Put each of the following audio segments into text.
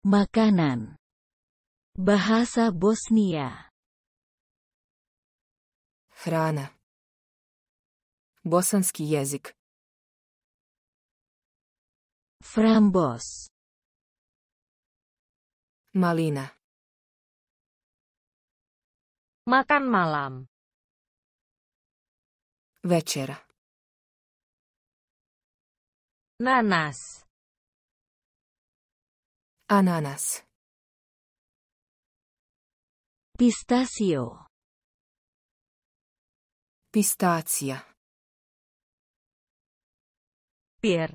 Makanan Bahasa Bosnia Hrana Bosanski jezik Frambos Malina Makan malam Večera Nanas Ананас. Пистасио. Пистация. Пер.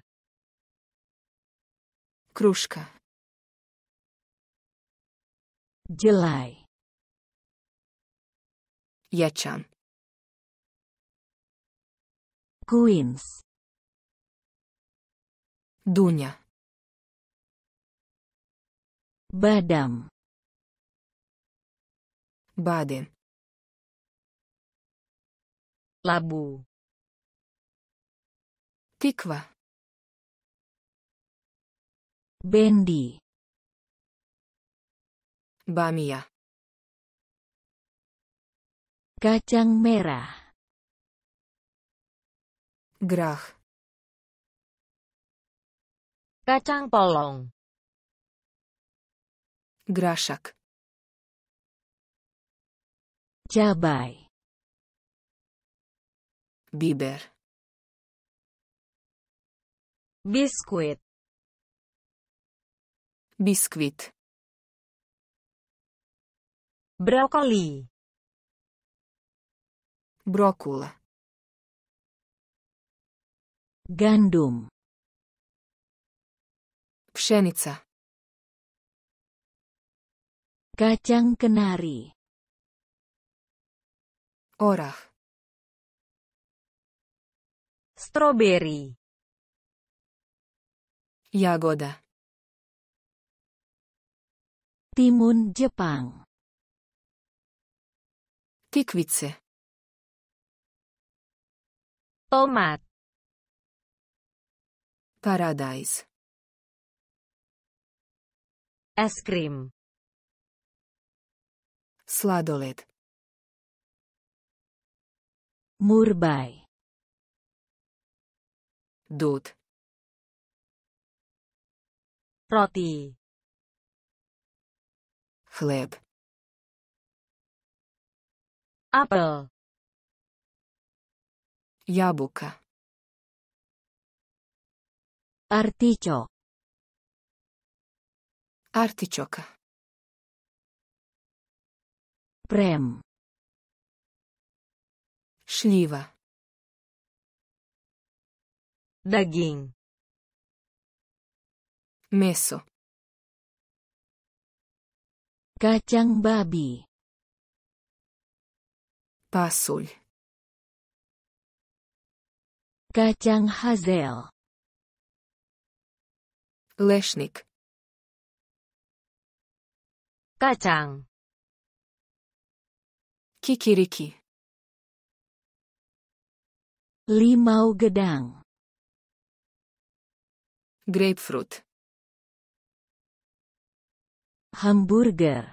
Кружка. делай, Ячан. Куинс. Дуня. Badam. Baden. Labu. Tikva. Bendi. Bamia. Kacang merah. Grah. Kacang polong. Grašak. Ťabaj. Biber. Biskuit. Biskvit. Brokoli. Brokula. Gandum. Pšenica. Kacang kenari. Orah. Strawberry. Jagoda. Timun Jepang. Тиквице. tomat, Paradise. Es krim. Sladoled. Murbaj. Dud. Roti. Хлеб. Apel. Jabuka. Artičok. Artičoka. Прем. шлива, дагин, Месо. качанг баби, Пасуль. качанг хазел, Лешник. качанг Kikiriki. Limau gedang. Grapefruit. Hamburger.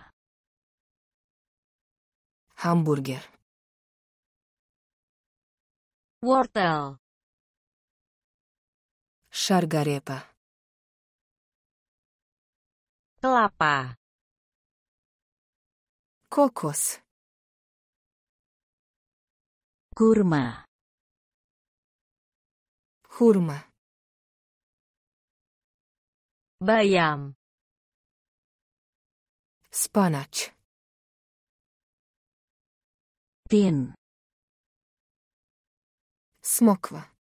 Hamburger. Wortel. Shargarepa. Kelapa. Kokos. Kurma. kurma, Bayam. Spanac. Pin. Smokva.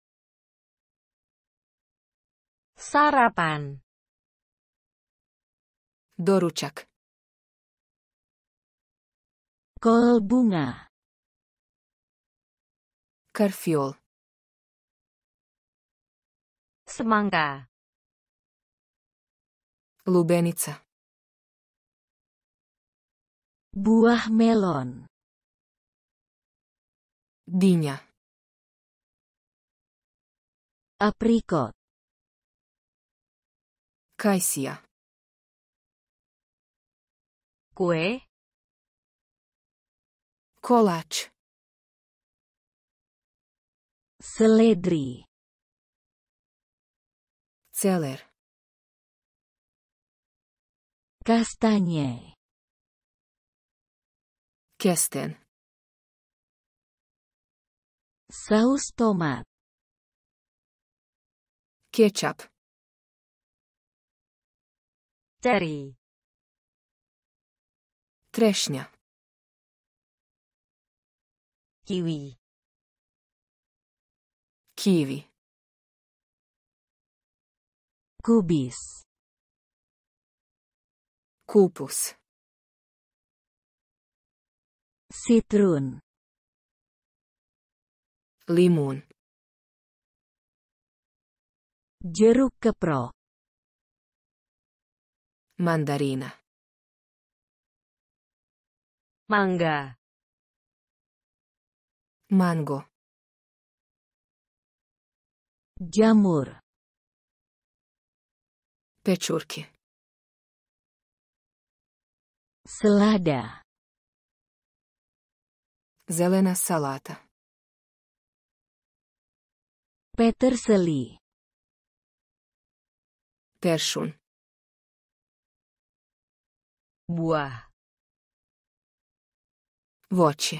Sarapan. Doručak. Kol bunga. Karfiol. Semangka. Lubenica. Buah melon. dinya, Aprikot. kaisia, Kue. Kolač. Seledri. Celer. Kastanje. Kesten. Saus tomat. Ketchup. Teri. Trešnja. Kiwi kiwi kubis kupus citrun limun jeruk kepro mandarina mangga mango Jamur. pecurki, Selada. zelena salata, Peterseli. Persun. Buah. Voce.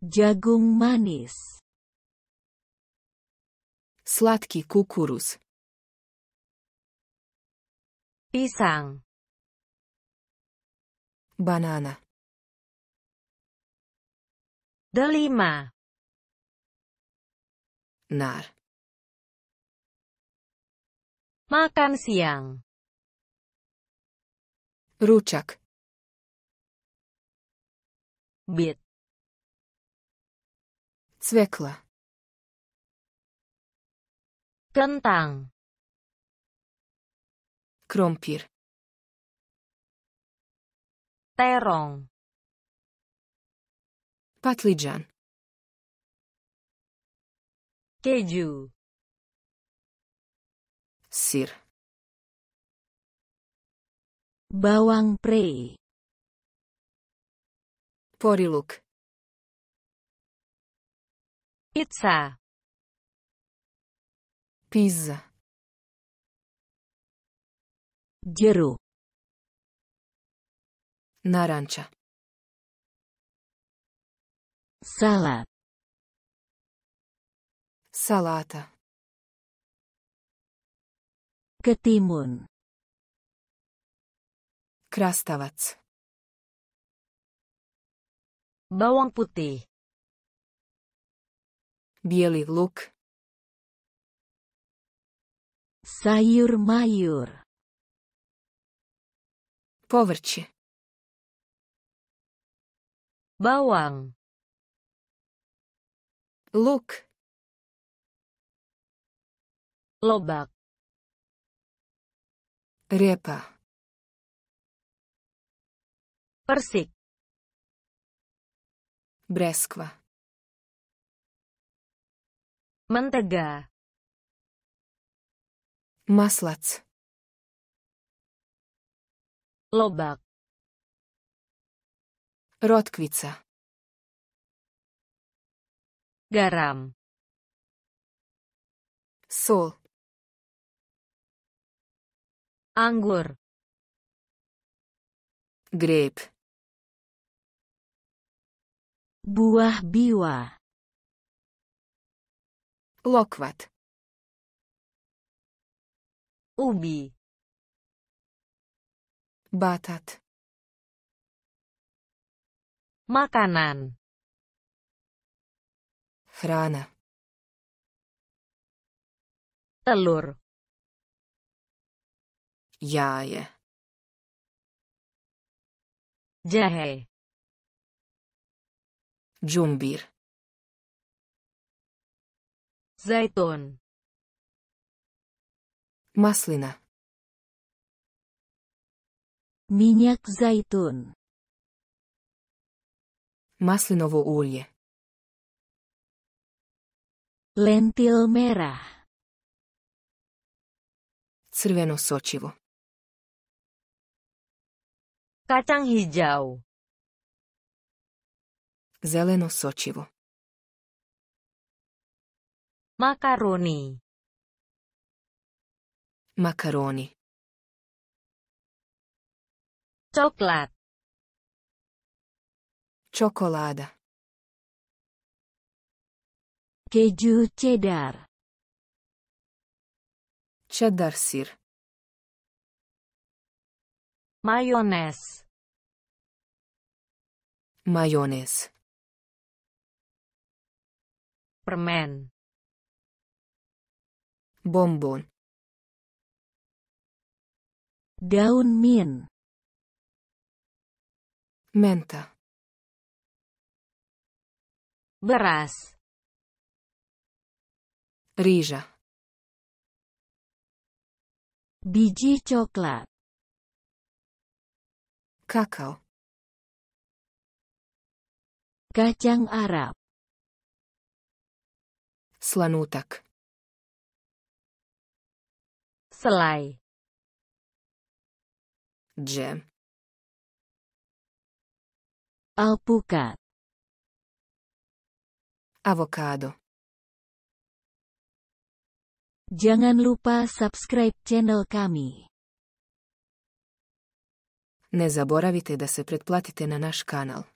Jagung manis. Сладкий kukuruz. Pisang. Banana. Delima. Nar. Makan siang. Rucak. Bit. Cvekla kentang krompir terong patlijan keju sir bawang pre poriluk pizza Pizza Деру. Наранча. Салат. Салата. Ketimun. Krastavec. Bawang putih. Bielý luk. Sayur mayur. Povrće. Bawang. Luk. Lobak. Repa. Persik. Breskva. Mentega. Maslats. Lobak. Rotkvica. Garam. Sol. Anggur. Grape. Buah biwa. Lokvat. ubi batat makanan hrana telur jaje jahe jumbir, zaitun Маслина. Миняк зайтун. Маслиново улье. Lentil merah. Crveno sočivo. Kacang hijau. Zeleno sočivo. Makaroni. Makaroni. Coklat. cokolada, Keju cheddar. Cheddar sir. mayones, mayones, Permen. Bonbon. Daun min. Menta. Beras. rija, Biji coklat. Kakao. Kacang Arab. Slanutak. Selai. Джем. Alpukat. Avokado Jangan lupa subscribe channel kami. Ne zaboravite da se pretplatite na naš kanal.